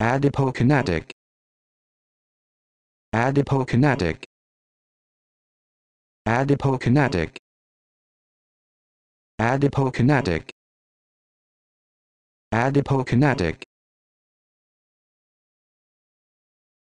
adipokinetic adipokinetic adipokinetic adipokinetic adipokinetic